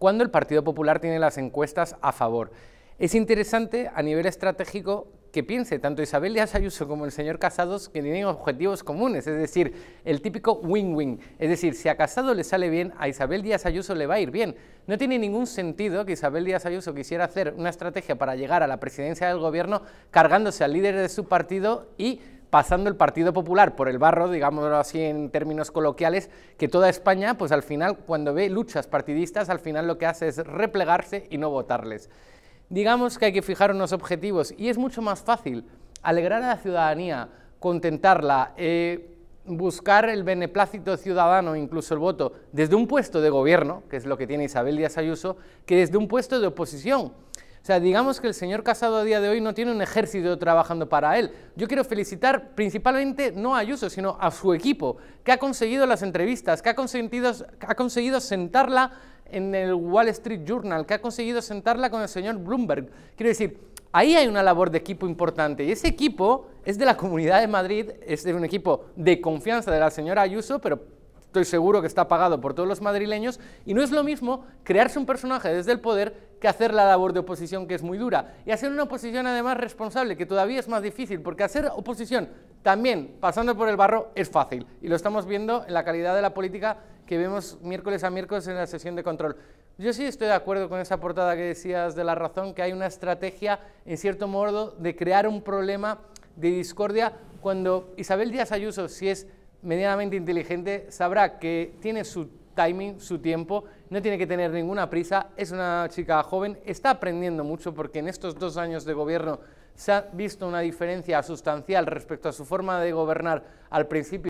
cuando el Partido Popular tiene las encuestas a favor. Es interesante a nivel estratégico que piense tanto Isabel Díaz Ayuso como el señor Casados que tienen objetivos comunes, es decir, el típico win-win. Es decir, si a Casado le sale bien, a Isabel Díaz Ayuso le va a ir bien. No tiene ningún sentido que Isabel Díaz Ayuso quisiera hacer una estrategia para llegar a la presidencia del gobierno cargándose al líder de su partido y pasando el Partido Popular por el barro, digámoslo así en términos coloquiales, que toda España, pues al final, cuando ve luchas partidistas, al final lo que hace es replegarse y no votarles. Digamos que hay que fijar unos objetivos y es mucho más fácil alegrar a la ciudadanía, contentarla, eh, buscar el beneplácito ciudadano, incluso el voto, desde un puesto de gobierno, que es lo que tiene Isabel Díaz Ayuso, que desde un puesto de oposición o sea, digamos que el señor Casado a día de hoy no tiene un ejército trabajando para él. Yo quiero felicitar principalmente no a Ayuso, sino a su equipo, que ha conseguido las entrevistas, que ha conseguido, ha conseguido sentarla en el Wall Street Journal, que ha conseguido sentarla con el señor Bloomberg. Quiero decir, ahí hay una labor de equipo importante. Y ese equipo es de la Comunidad de Madrid, es de un equipo de confianza de la señora Ayuso, pero estoy seguro que está pagado por todos los madrileños, y no es lo mismo crearse un personaje desde el poder que hacer la labor de oposición que es muy dura, y hacer una oposición además responsable, que todavía es más difícil, porque hacer oposición también pasando por el barro es fácil, y lo estamos viendo en la calidad de la política que vemos miércoles a miércoles en la sesión de control. Yo sí estoy de acuerdo con esa portada que decías de la razón, que hay una estrategia, en cierto modo, de crear un problema de discordia cuando Isabel Díaz Ayuso, si es medianamente inteligente sabrá que tiene su timing, su tiempo, no tiene que tener ninguna prisa, es una chica joven, está aprendiendo mucho porque en estos dos años de gobierno se ha visto una diferencia sustancial respecto a su forma de gobernar al principio.